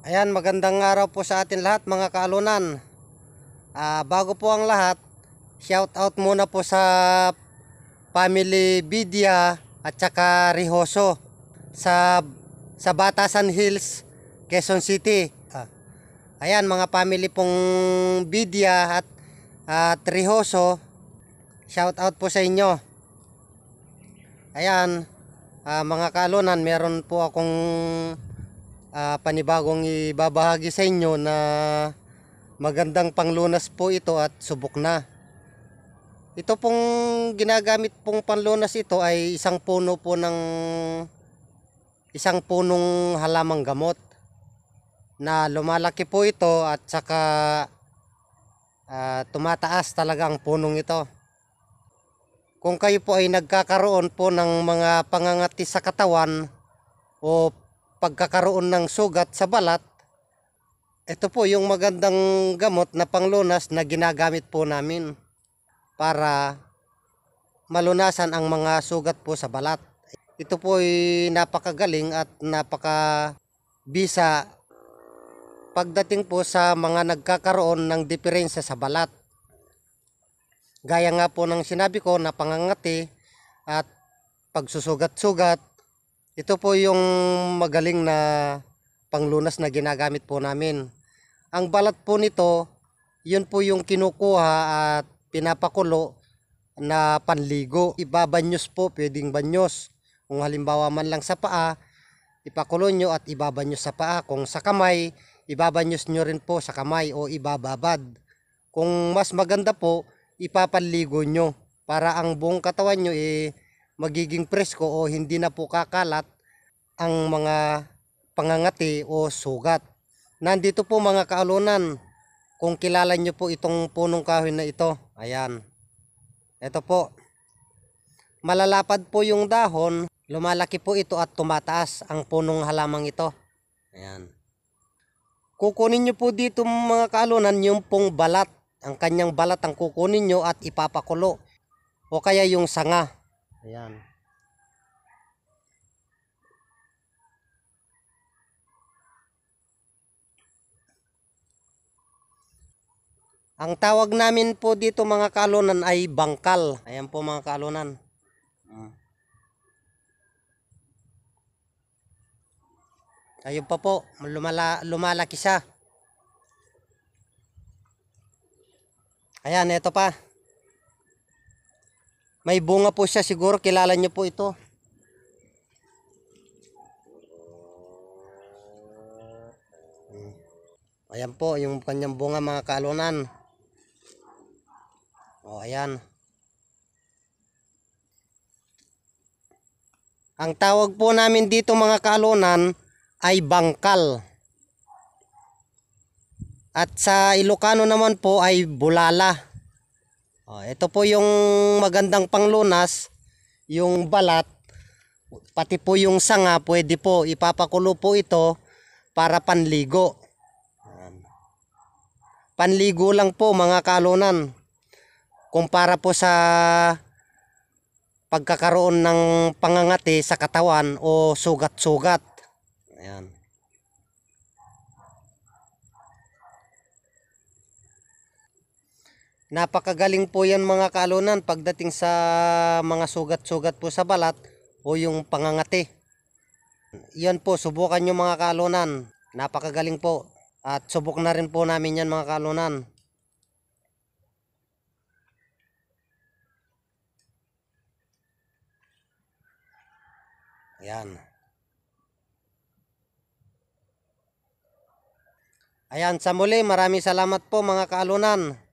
Ayan, magandang araw po sa atin lahat mga kaalunan. Uh, bago po ang lahat, shout out muna po sa family Bidia at saka Rihoso sa sa Batasan Hills, Quezon City. Uh, ayan, mga family pong Bidia at at Rihoso, shout out po sa inyo. Ayan, uh, mga kaalunan, meron po akong uh, panibagong ibabahagi sa inyo na magandang panglunas po ito at subok na. Ito pong ginagamit pong panlunas ito ay isang puno po ng isang punong halamang gamot na lumalaki po ito at saka uh, tumataas talaga ang punong ito. Kung kayo po ay nagkakaroon po ng mga pangangati sa katawan o pagkakaroon ng sugat sa balat, ito po yung magandang gamot na panglunas na ginagamit po namin para malunasan ang mga sugat po sa balat. Ito po ay napakagaling at napaka bisa pagdating po sa mga nagkakaroon ng diferensya sa balat. Gaya nga po ng sinabi ko na pangangati at pagsusugat-sugat ito po yung magaling na panglunas na ginagamit po namin. Ang balat po nito, yun po yung kinukuha at pinapakulo na panligo. Ibabanyos po, pwedeng banyos. Kung halimbawa man lang sa paa, ipakulo nyo at ibabanyos sa paa. Kung sa kamay, ibabanyos nyo rin po sa kamay o ibababad. Kung mas maganda po, ipapanligo nyo para ang buong katawan nyo eh, magiging presko o hindi na po kakalat ang mga pangangati o sugat. Nandito po mga kaalonan, kung kilala nyo po itong punong kahoy na ito, ayan. Ito po, malalapad po yung dahon, lumalaki po ito at tumataas ang punong halamang ito. Ayan. Kukunin nyo po dito mga kaalonan yung pong balat. Ang kanyang balat ang kukunin nyo at ipapakulo. O kaya yung sanga. Ayan. Ang tawag namin po dito mga kalunan ay bangkal. Ayan po mga kalunan. Mm. Ayun pa po, lumala, lumalaki siya. Ayan, ito pa. May bunga po siya siguro. Kilala niyo po ito. Hmm. Ayan po yung kanyang bunga mga kalunan. O oh, ayan. Ang tawag po namin dito mga kalunan ay bangkal. At sa Ilocano naman po ay bulala. Oh, ito po yung magandang panglunas, yung balat, pati po yung sanga, pwede po ipapakulo po ito para panligo. Panligo lang po mga kalunan. Kumpara po sa pagkakaroon ng pangangati sa katawan o sugat-sugat. Ayan. Napakagaling po yan mga kalunan pagdating sa mga sugat-sugat po sa balat o yung pangangati. Yan po, subukan nyo mga kalunan. Napakagaling po. At subok na rin po namin yan mga kalunan. Ayan. Ayan, sa muli, maraming salamat po mga kaalunan.